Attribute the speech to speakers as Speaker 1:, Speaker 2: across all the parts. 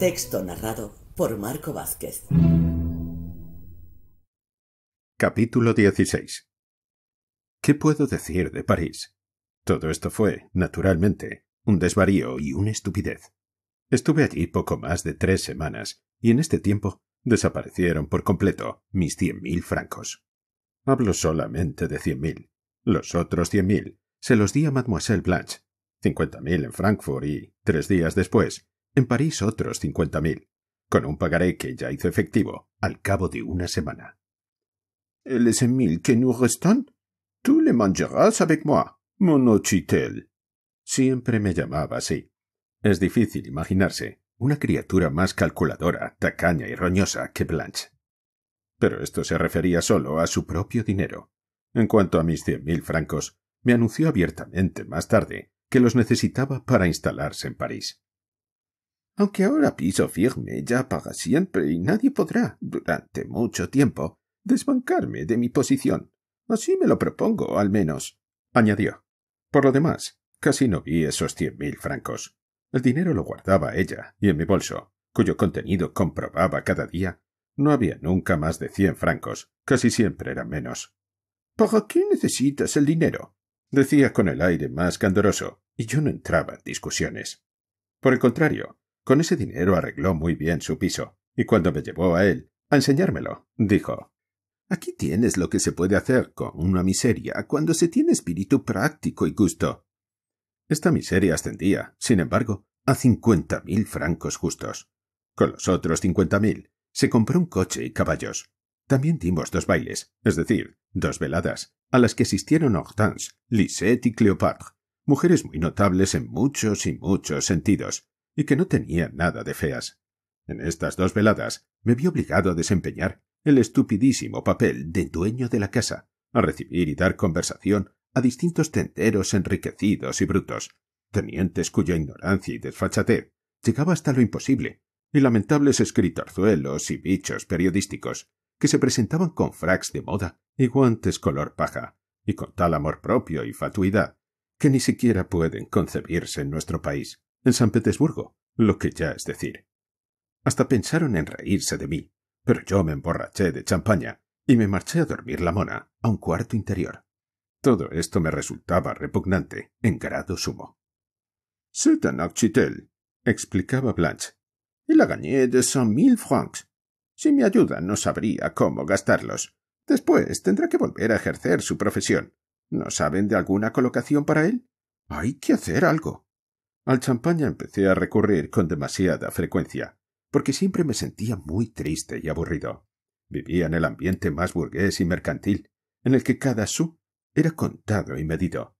Speaker 1: Texto narrado por Marco Vázquez. Capítulo 16. ¿Qué puedo decir de París? Todo esto fue, naturalmente, un desvarío y una estupidez. Estuve allí poco más de tres semanas, y en este tiempo desaparecieron por completo mis cien mil francos. Hablo solamente de cien mil. Los otros cien mil se los di a Mademoiselle Blanche, cincuenta mil en Frankfurt y, tres días después, en París otros cincuenta mil, con un pagaré que ya hizo efectivo al cabo de una semana. ese mil que nous restan? —Tú le mangerás avec moi, monochitel. Siempre me llamaba así. Es difícil imaginarse una criatura más calculadora, tacaña y roñosa que Blanche. Pero esto se refería solo a su propio dinero. En cuanto a mis cien mil francos, me anunció abiertamente más tarde que los necesitaba para instalarse en París aunque ahora piso firme ya paga siempre y nadie podrá, durante mucho tiempo, desbancarme de mi posición. Así me lo propongo, al menos, añadió. Por lo demás, casi no vi esos cien mil francos. El dinero lo guardaba ella, y en mi bolso, cuyo contenido comprobaba cada día, no había nunca más de cien francos, casi siempre era menos. ¿Para qué necesitas el dinero? decía con el aire más candoroso, y yo no entraba en discusiones. Por el contrario, con ese dinero arregló muy bien su piso, y cuando me llevó a él a enseñármelo, dijo Aquí tienes lo que se puede hacer con una miseria cuando se tiene espíritu práctico y gusto. Esta miseria ascendía, sin embargo, a cincuenta mil francos justos. Con los otros cincuenta mil se compró un coche y caballos. También dimos dos bailes, es decir, dos veladas, a las que asistieron Hortense, Lisette y Cleopatra, mujeres muy notables en muchos y muchos sentidos, y que no tenía nada de feas. En estas dos veladas me vi obligado a desempeñar el estupidísimo papel de dueño de la casa, a recibir y dar conversación a distintos tenderos enriquecidos y brutos, tenientes cuya ignorancia y desfachatez llegaba hasta lo imposible, y lamentables escritorzuelos y bichos periodísticos que se presentaban con fracs de moda y guantes color paja, y con tal amor propio y fatuidad que ni siquiera pueden concebirse en nuestro país en San Petersburgo, lo que ya es decir. Hasta pensaron en reírse de mí, pero yo me emborraché de champaña y me marché a dormir la mona a un cuarto interior. Todo esto me resultaba repugnante en grado sumo. C'est un explicaba Blanche. Y la gañé de cent mil francs. Si me ayuda no sabría cómo gastarlos. Después tendrá que volver a ejercer su profesión. ¿No saben de alguna colocación para él? Hay que hacer algo. Al champaña empecé a recurrir con demasiada frecuencia, porque siempre me sentía muy triste y aburrido. Vivía en el ambiente más burgués y mercantil, en el que cada su era contado y medido.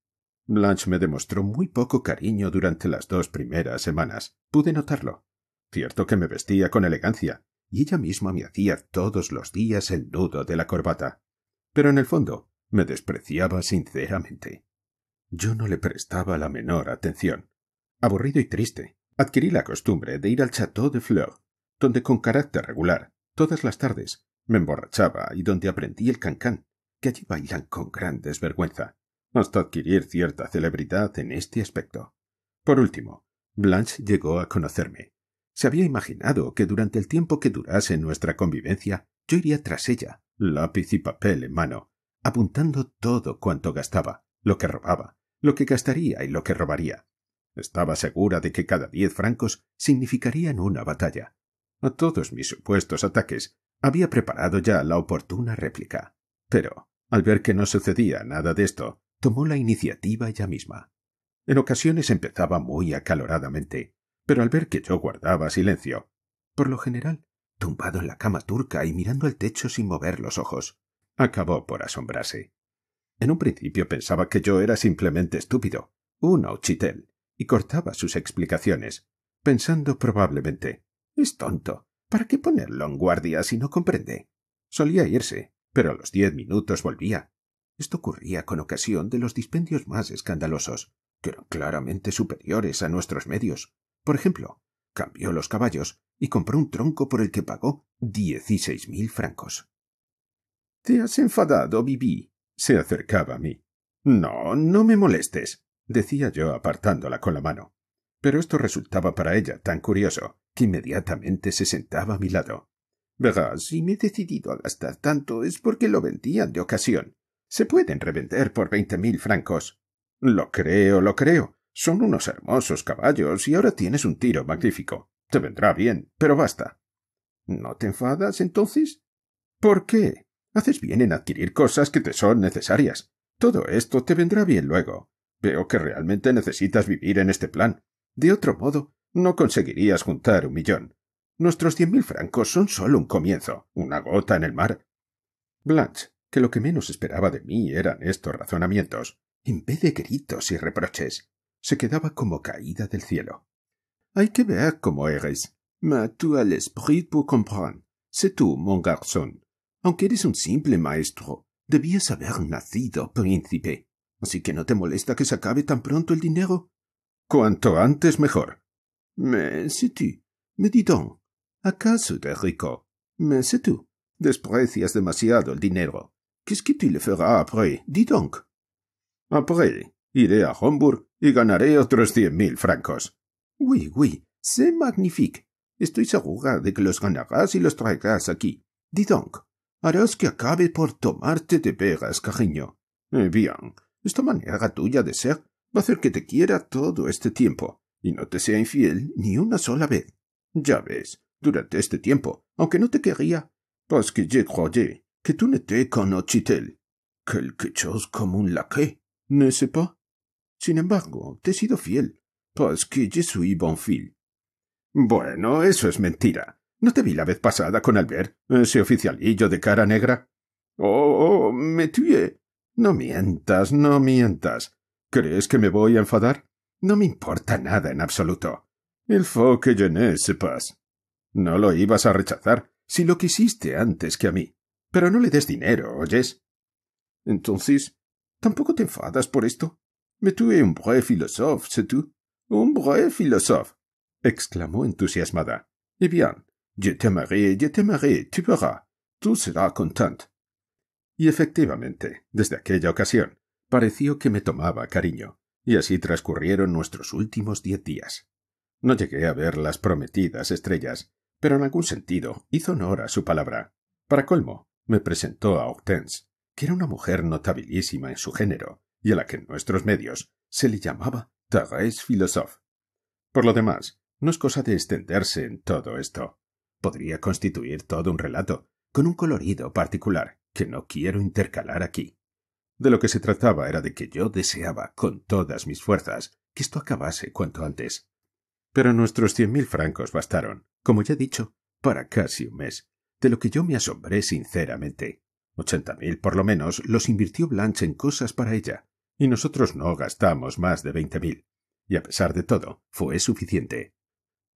Speaker 1: Blanche me demostró muy poco cariño durante las dos primeras semanas. Pude notarlo. Cierto que me vestía con elegancia, y ella misma me hacía todos los días el nudo de la corbata. Pero en el fondo me despreciaba sinceramente. Yo no le prestaba la menor atención. Aburrido y triste, adquirí la costumbre de ir al Château de Fleur, donde con carácter regular, todas las tardes, me emborrachaba y donde aprendí el cancán, que allí bailan con gran desvergüenza, hasta adquirir cierta celebridad en este aspecto. Por último, Blanche llegó a conocerme. Se había imaginado que durante el tiempo que durase nuestra convivencia yo iría tras ella, lápiz y papel en mano, apuntando todo cuanto gastaba, lo que robaba, lo que gastaría y lo que robaría, estaba segura de que cada diez francos significarían una batalla. A todos mis supuestos ataques había preparado ya la oportuna réplica. Pero, al ver que no sucedía nada de esto, tomó la iniciativa ella misma. En ocasiones empezaba muy acaloradamente, pero al ver que yo guardaba silencio, por lo general, tumbado en la cama turca y mirando al techo sin mover los ojos, acabó por asombrarse. En un principio pensaba que yo era simplemente estúpido, un y cortaba sus explicaciones, pensando probablemente es tonto. ¿Para qué ponerlo en guardia si no comprende? Solía irse, pero a los diez minutos volvía. Esto ocurría con ocasión de los dispendios más escandalosos, que eran claramente superiores a nuestros medios. Por ejemplo, cambió los caballos y compró un tronco por el que pagó dieciséis mil francos. Te has enfadado, Bibi. Se acercaba a mí. No, no me molestes decía yo apartándola con la mano. Pero esto resultaba para ella tan curioso que inmediatamente se sentaba a mi lado. Verás, si me he decidido a gastar tanto es porque lo vendían de ocasión. Se pueden revender por veinte mil francos. Lo creo, lo creo. Son unos hermosos caballos y ahora tienes un tiro magnífico. Te vendrá bien, pero basta. ¿No te enfadas entonces? ¿Por qué? Haces bien en adquirir cosas que te son necesarias. Todo esto te vendrá bien luego. Veo que realmente necesitas vivir en este plan. De otro modo, no conseguirías juntar un millón. Nuestros cien mil francos son solo un comienzo, una gota en el mar. Blanche, que lo que menos esperaba de mí eran estos razonamientos, en vez de gritos y reproches, se quedaba como caída del cielo. Hay que ver cómo eres. Mais tu as l'esprit pour comprendre. Sé tú, mon garçon. Aunque eres un simple maestro, debías haber nacido príncipe. Así que no te molesta que se acabe tan pronto el dinero. Cuanto antes mejor. —Me sé tu, me dis donc, ¿acaso te rico? me sé tú, desprecias demasiado el dinero. —¿Qué es que tú le feras après, dis donc? Après, iré a Homburg y ganaré otros cien mil francos. Oui, oui, c'est magnifique. Estoy segura de que los ganarás y los traerás aquí. Dis donc, harás que acabe por tomarte de pegas, cariño. Eh, bien, esta manera tuya de ser va a hacer que te quiera todo este tiempo, y no te sea infiel ni una sola vez. Ya ves, durante este tiempo, aunque no te quería, parce pues que je croyais que tu n'étais te el que chose como un laque ¿no sé? pas? Sin embargo, te he sido fiel, parce pues que je suis bon fil. Bueno, eso es mentira. ¿No te vi la vez pasada con Albert, ese oficialillo de cara negra? Oh, oh, me tué. No mientas, no mientas. ¿Crees que me voy a enfadar? No me importa nada en absoluto. El faut que llené, sepas. No lo ibas a rechazar si lo quisiste antes que a mí. Pero no le des dinero, ¿oyes? Entonces, ¿tampoco te enfadas por esto? Me tuve un vrai philosophe, sé tú. Un vrai philosophe. exclamó entusiasmada. —Y eh bien, je t'aimerai, je t'aimerai, tu verras. Tú serás content. Y efectivamente, desde aquella ocasión, pareció que me tomaba cariño, y así transcurrieron nuestros últimos diez días. No llegué a ver las prometidas estrellas, pero en algún sentido hizo honor a su palabra. Para colmo, me presentó a Hortense, que era una mujer notabilísima en su género, y a la que en nuestros medios se le llamaba Thérèse Philosophe. Por lo demás, no es cosa de extenderse en todo esto. Podría constituir todo un relato, con un colorido particular, que no quiero intercalar aquí. De lo que se trataba era de que yo deseaba, con todas mis fuerzas, que esto acabase cuanto antes. Pero nuestros cien mil francos bastaron, como ya he dicho, para casi un mes, de lo que yo me asombré sinceramente. Ochenta mil, por lo menos, los invirtió Blanche en cosas para ella, y nosotros no gastamos más de veinte mil. Y a pesar de todo, fue suficiente.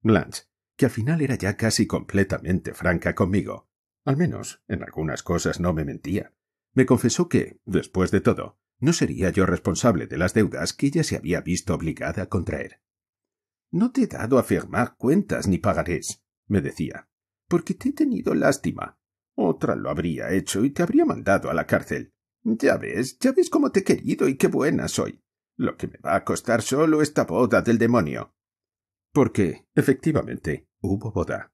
Speaker 1: Blanche, que al final era ya casi completamente franca conmigo, al menos, en algunas cosas no me mentía. Me confesó que, después de todo, no sería yo responsable de las deudas que ella se había visto obligada a contraer. No te he dado a firmar cuentas ni pagarés, me decía, porque te he tenido lástima. Otra lo habría hecho y te habría mandado a la cárcel. Ya ves, ya ves cómo te he querido y qué buena soy. Lo que me va a costar solo esta boda del demonio. Porque, efectivamente, hubo boda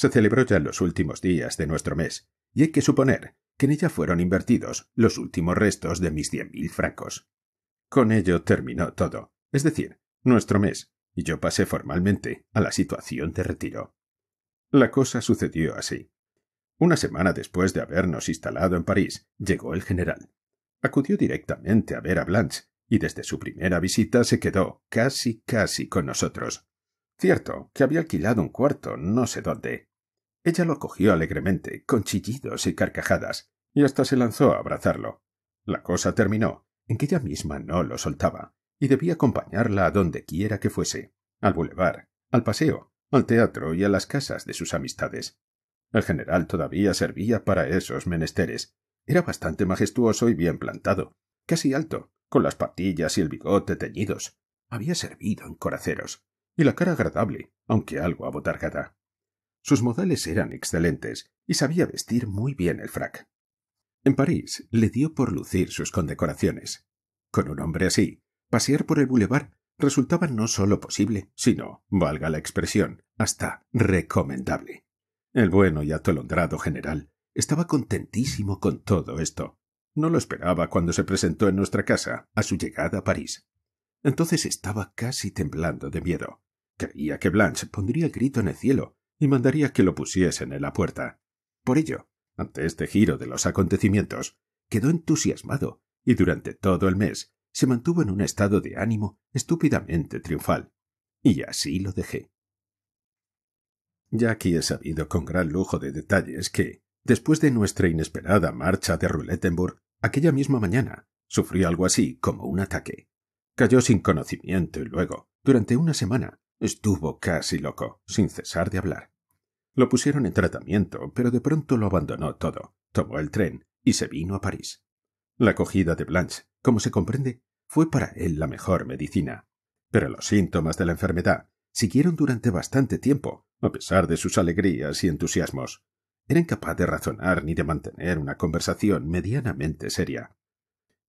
Speaker 1: se celebró ya en los últimos días de nuestro mes, y hay que suponer que en ella fueron invertidos los últimos restos de mis diez mil francos. Con ello terminó todo, es decir, nuestro mes, y yo pasé formalmente a la situación de retiro. La cosa sucedió así. Una semana después de habernos instalado en París, llegó el general. Acudió directamente a ver a Blanche, y desde su primera visita se quedó casi casi con nosotros. Cierto que había alquilado un cuarto no sé dónde, ella lo acogió alegremente, con chillidos y carcajadas, y hasta se lanzó a abrazarlo. La cosa terminó en que ella misma no lo soltaba, y debía acompañarla a donde quiera que fuese, al bulevar, al paseo, al teatro y a las casas de sus amistades. El general todavía servía para esos menesteres. Era bastante majestuoso y bien plantado, casi alto, con las patillas y el bigote teñidos. Había servido en coraceros, y la cara agradable, aunque algo abotargada. Sus modales eran excelentes y sabía vestir muy bien el frac. En París le dio por lucir sus condecoraciones. Con un hombre así, pasear por el boulevard resultaba no solo posible, sino, valga la expresión, hasta recomendable. El bueno y atolondrado general estaba contentísimo con todo esto. No lo esperaba cuando se presentó en nuestra casa a su llegada a París. Entonces estaba casi temblando de miedo. Creía que Blanche pondría grito en el cielo y mandaría que lo pusiesen en la puerta. Por ello, ante este giro de los acontecimientos, quedó entusiasmado y durante todo el mes se mantuvo en un estado de ánimo estúpidamente triunfal. Y así lo dejé. Ya aquí he sabido con gran lujo de detalles que, después de nuestra inesperada marcha de Roulettenburg, aquella misma mañana sufrió algo así como un ataque. Cayó sin conocimiento y luego, durante una semana, Estuvo casi loco, sin cesar de hablar. Lo pusieron en tratamiento, pero de pronto lo abandonó todo, tomó el tren y se vino a París. La acogida de Blanche, como se comprende, fue para él la mejor medicina. Pero los síntomas de la enfermedad siguieron durante bastante tiempo, a pesar de sus alegrías y entusiasmos. Era incapaz de razonar ni de mantener una conversación medianamente seria.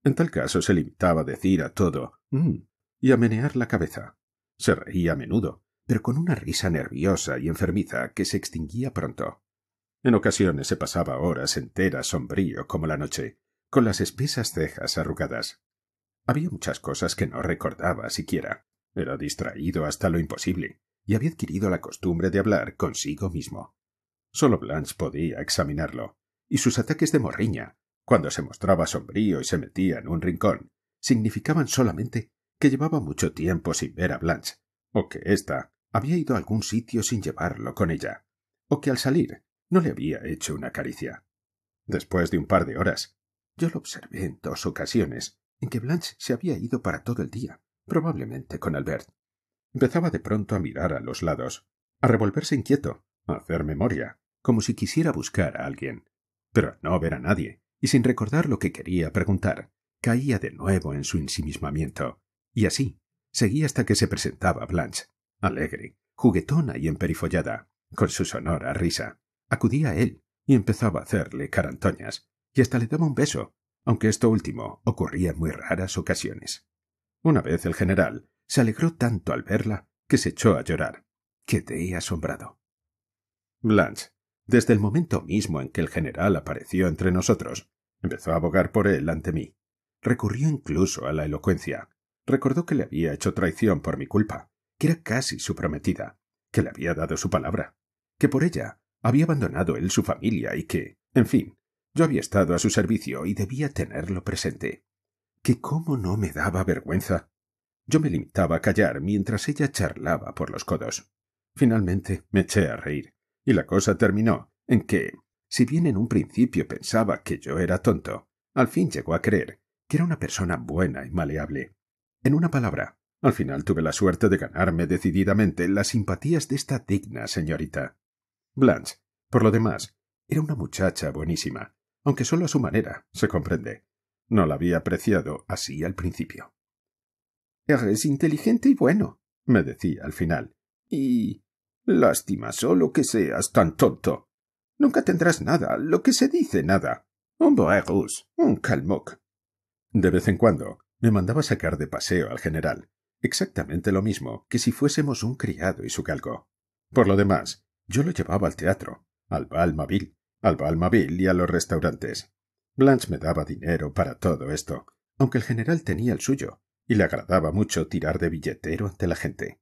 Speaker 1: En tal caso se limitaba a decir a todo mm", y a menear la cabeza. Se reía a menudo, pero con una risa nerviosa y enfermiza que se extinguía pronto. En ocasiones se pasaba horas enteras sombrío como la noche, con las espesas cejas arrugadas. Había muchas cosas que no recordaba siquiera. Era distraído hasta lo imposible, y había adquirido la costumbre de hablar consigo mismo. Solo Blanche podía examinarlo, y sus ataques de morriña, cuando se mostraba sombrío y se metía en un rincón, significaban solamente que llevaba mucho tiempo sin ver a Blanche, o que ésta había ido a algún sitio sin llevarlo con ella, o que al salir no le había hecho una caricia. Después de un par de horas, yo lo observé en dos ocasiones en que Blanche se había ido para todo el día, probablemente con Albert. Empezaba de pronto a mirar a los lados, a revolverse inquieto, a hacer memoria, como si quisiera buscar a alguien. Pero al no ver a nadie, y sin recordar lo que quería preguntar, caía de nuevo en su ensimismamiento, y así, seguí hasta que se presentaba Blanche, alegre, juguetona y emperifollada, con su sonora risa. Acudía a él y empezaba a hacerle carantoñas, y hasta le daba un beso, aunque esto último ocurría en muy raras ocasiones. Una vez el general se alegró tanto al verla que se echó a llorar. Quedé asombrado. Blanche, desde el momento mismo en que el general apareció entre nosotros, empezó a abogar por él ante mí. Recurrió incluso a la elocuencia, Recordó que le había hecho traición por mi culpa, que era casi su prometida, que le había dado su palabra, que por ella había abandonado él su familia y que, en fin, yo había estado a su servicio y debía tenerlo presente. Que cómo no me daba vergüenza. Yo me limitaba a callar mientras ella charlaba por los codos. Finalmente me eché a reír, y la cosa terminó en que, si bien en un principio pensaba que yo era tonto, al fin llegó a creer que era una persona buena y maleable, en una palabra, al final tuve la suerte de ganarme decididamente las simpatías de esta digna señorita. Blanche, por lo demás, era una muchacha buenísima, aunque solo a su manera, se comprende. No la había apreciado así al principio. Eres inteligente y bueno, me decía al final. Y. Lástima solo que seas tan tonto. Nunca tendrás nada, lo que se dice nada. Un boerus, un calmoc. De vez en cuando me mandaba sacar de paseo al general. Exactamente lo mismo que si fuésemos un criado y su calco. Por lo demás, yo lo llevaba al teatro, al Balmaville, al Balmaville y a los restaurantes. Blanche me daba dinero para todo esto, aunque el general tenía el suyo, y le agradaba mucho tirar de billetero ante la gente.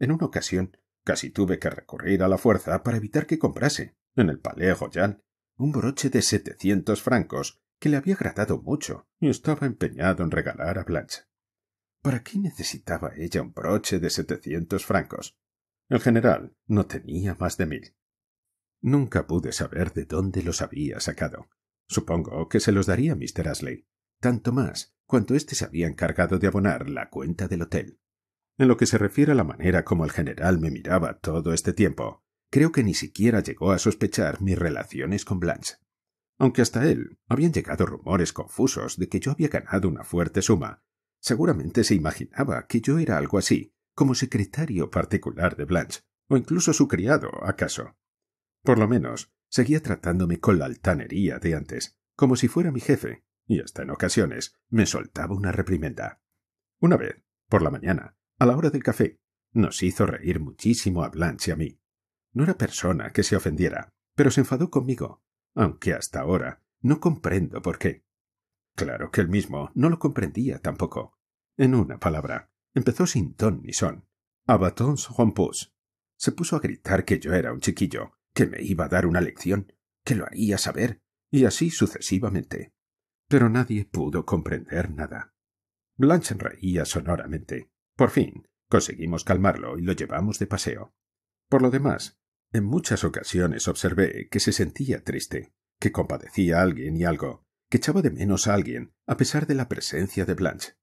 Speaker 1: En una ocasión, casi tuve que recurrir a la fuerza para evitar que comprase, en el Palais Royal, un broche de setecientos francos que le había agradado mucho y estaba empeñado en regalar a Blanche. ¿Para qué necesitaba ella un broche de setecientos francos? El general, no tenía más de mil. Nunca pude saber de dónde los había sacado. Supongo que se los daría Mr. Ashley, tanto más cuanto éste se había encargado de abonar la cuenta del hotel. En lo que se refiere a la manera como el general me miraba todo este tiempo, creo que ni siquiera llegó a sospechar mis relaciones con Blanche aunque hasta él habían llegado rumores confusos de que yo había ganado una fuerte suma. Seguramente se imaginaba que yo era algo así, como secretario particular de Blanche, o incluso su criado, acaso. Por lo menos, seguía tratándome con la altanería de antes, como si fuera mi jefe, y hasta en ocasiones me soltaba una reprimenda. Una vez, por la mañana, a la hora del café, nos hizo reír muchísimo a Blanche y a mí. No era persona que se ofendiera, pero se enfadó conmigo aunque hasta ahora no comprendo por qué. Claro que él mismo no lo comprendía tampoco. En una palabra, empezó sin ton ni son. A batons rompus. Se puso a gritar que yo era un chiquillo, que me iba a dar una lección, que lo haría saber, y así sucesivamente. Pero nadie pudo comprender nada. Blanche reía sonoramente. Por fin, conseguimos calmarlo y lo llevamos de paseo. Por lo demás, en muchas ocasiones observé que se sentía triste, que compadecía a alguien y algo, que echaba de menos a alguien, a pesar de la presencia de Blanche.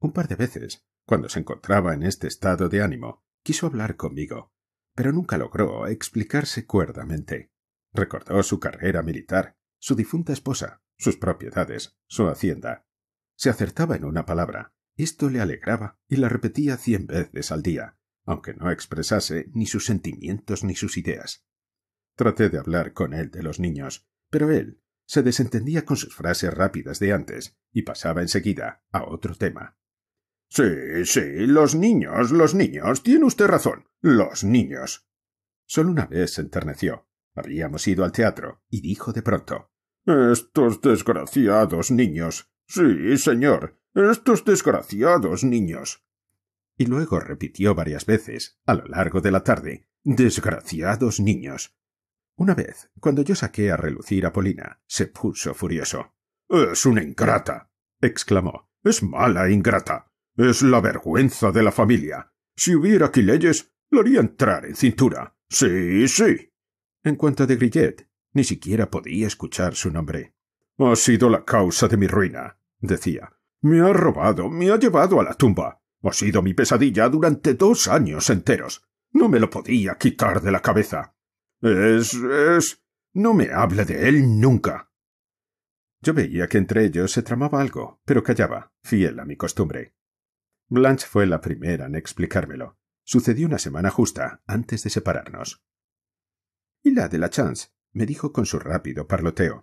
Speaker 1: Un par de veces, cuando se encontraba en este estado de ánimo, quiso hablar conmigo, pero nunca logró explicarse cuerdamente. Recordó su carrera militar, su difunta esposa, sus propiedades, su hacienda. Se acertaba en una palabra. Esto le alegraba y la repetía cien veces al día, aunque no expresase ni sus sentimientos ni sus ideas. Traté de hablar con él de los niños, pero él se desentendía con sus frases rápidas de antes y pasaba enseguida a otro tema. Sí, sí, los niños, los niños, tiene usted razón, los niños. Solo una vez se enterneció. Habíamos ido al teatro y dijo de pronto Estos desgraciados niños. Sí, señor, estos desgraciados niños y luego repitió varias veces, a lo largo de la tarde, Desgraciados niños. Una vez, cuando yo saqué a relucir a Polina, se puso furioso. Es una ingrata. exclamó. Es mala ingrata. Es la vergüenza de la familia. Si hubiera aquí leyes, lo haría entrar en cintura. Sí, sí. En cuanto de Grillet, ni siquiera podía escuchar su nombre. Ha sido la causa de mi ruina, decía. Me ha robado, me ha llevado a la tumba. Ha sido mi pesadilla durante dos años enteros. No me lo podía quitar de la cabeza. Es. es. No me hable de él nunca. Yo veía que entre ellos se tramaba algo, pero callaba, fiel a mi costumbre. Blanche fue la primera en explicármelo. Sucedió una semana justa antes de separarnos. Y la de la chance, me dijo con su rápido parloteo.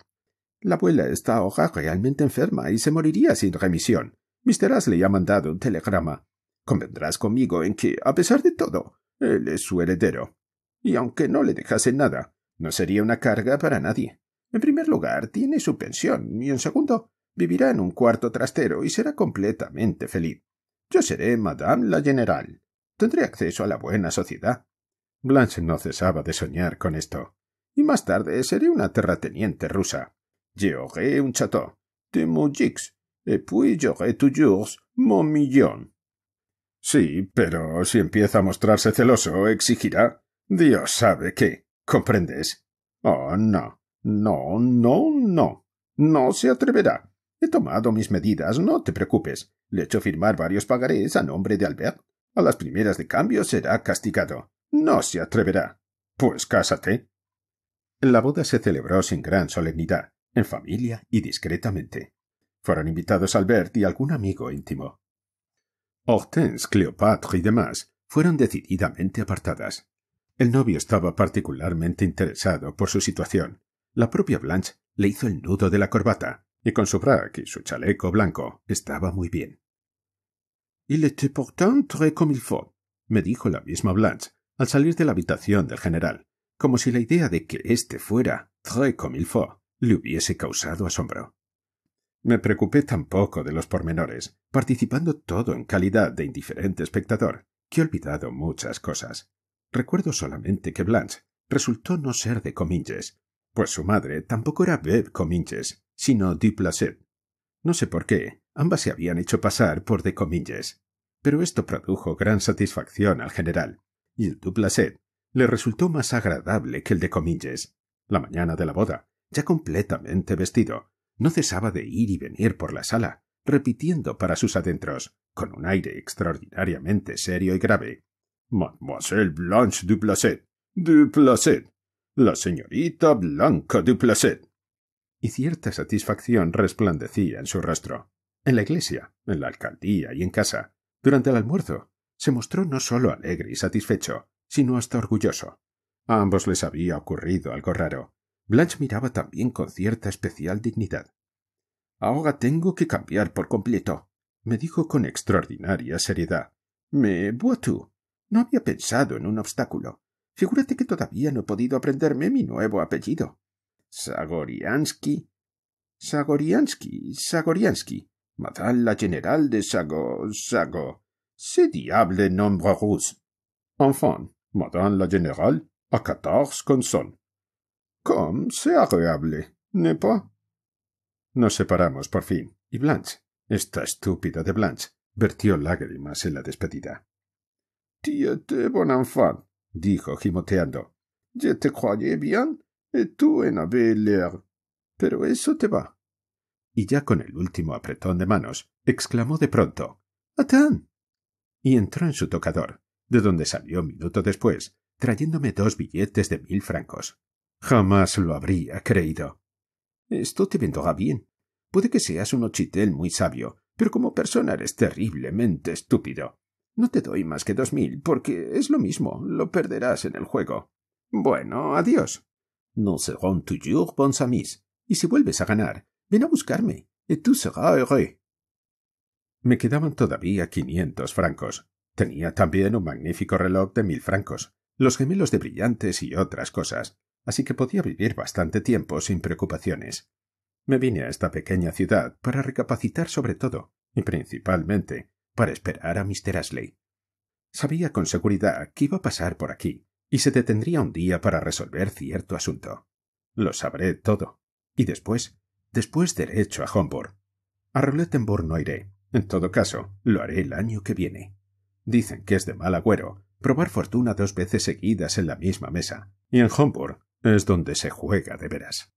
Speaker 1: La abuela está ahora realmente enferma y se moriría sin remisión. Mr. Asley ha mandado un telegrama. Convendrás conmigo en que, a pesar de todo, él es su heredero. Y aunque no le dejase nada, no sería una carga para nadie. En primer lugar, tiene su pensión, y en segundo, vivirá en un cuarto trastero y será completamente feliz. Yo seré Madame la General. Tendré acceso a la buena sociedad. Blanche no cesaba de soñar con esto. Y más tarde seré una terrateniente rusa. J'aurai un château, de mon et puis j'aurai toujours mon million. Sí, pero si empieza a mostrarse celoso, exigirá. Dios sabe qué. ¿Comprendes? Oh, no. No, no, no. No se atreverá. He tomado mis medidas, no te preocupes. Le he hecho firmar varios pagarés a nombre de Albert. A las primeras de cambio será castigado. No se atreverá. Pues cásate. La boda se celebró sin gran solemnidad, en familia y discretamente. Fueron invitados Albert y algún amigo íntimo. Hortense, Cleopatra y demás fueron decididamente apartadas. El novio estaba particularmente interesado por su situación. La propia Blanche le hizo el nudo de la corbata, y con su frac y su chaleco blanco estaba muy bien. Il était pourtant très comme il faut, me dijo la misma Blanche al salir de la habitación del general, como si la idea de que éste fuera très comme il faut le hubiese causado asombro. Me preocupé tampoco de los pormenores, participando todo en calidad de indiferente espectador, que he olvidado muchas cosas. Recuerdo solamente que Blanche resultó no ser de Cominges, pues su madre tampoco era Bebe Cominges, sino placet No sé por qué, ambas se habían hecho pasar por de Cominges, pero esto produjo gran satisfacción al general, y el placet le resultó más agradable que el de Cominges. La mañana de la boda, ya completamente vestido, no cesaba de ir y venir por la sala, repitiendo para sus adentros, con un aire extraordinariamente serio y grave, Mademoiselle Blanche du Placet, la señorita Blanca Placet». Y cierta satisfacción resplandecía en su rostro. En la iglesia, en la alcaldía y en casa, durante el almuerzo, se mostró no sólo alegre y satisfecho, sino hasta orgulloso. A ambos les había ocurrido algo raro. Blanche miraba también con cierta especial dignidad. Ahora tengo que cambiar por completo, me dijo con extraordinaria seriedad. Me tú. No había pensado en un obstáculo. Figúrate que todavía no he podido aprenderme mi nuevo apellido. «Zagoriansky, Zagoriansky, Zagoriansky, Madame la General de Sago. Sago. C'est diable nombre russe. Enfin, Madame la general, a quatorze consonnes. Comme c'est agréable, n'est pas? Nos separamos por fin, y Blanche, esta estúpida de Blanche, vertió lágrimas en la despedida. Tiete bon enfant, dijo gimoteando. Je te croyais bien, et tú en l'air. Pero eso te va. Y ya con el último apretón de manos, exclamó de pronto: atan, Y entró en su tocador, de donde salió un minuto después, trayéndome dos billetes de mil francos. Jamás lo habría creído. Esto te vendrá bien. Puede que seas un ochitel muy sabio, pero como persona eres terriblemente estúpido. No te doy más que dos mil, porque es lo mismo, lo perderás en el juego. Bueno, adiós. No tu toujours bons amis. Y si vuelves a ganar, ven a buscarme, y tu serás heureux. Me quedaban todavía quinientos francos. Tenía también un magnífico reloj de mil francos, los gemelos de brillantes y otras cosas así que podía vivir bastante tiempo sin preocupaciones. Me vine a esta pequeña ciudad para recapacitar sobre todo, y principalmente para esperar a Mr. Ashley. Sabía con seguridad que iba a pasar por aquí, y se detendría un día para resolver cierto asunto. Lo sabré todo. Y después, después derecho a Homburg. A Roulettenburg no iré. En todo caso, lo haré el año que viene. Dicen que es de mal agüero probar fortuna dos veces seguidas en la misma mesa, y en Homburg es donde se juega de veras.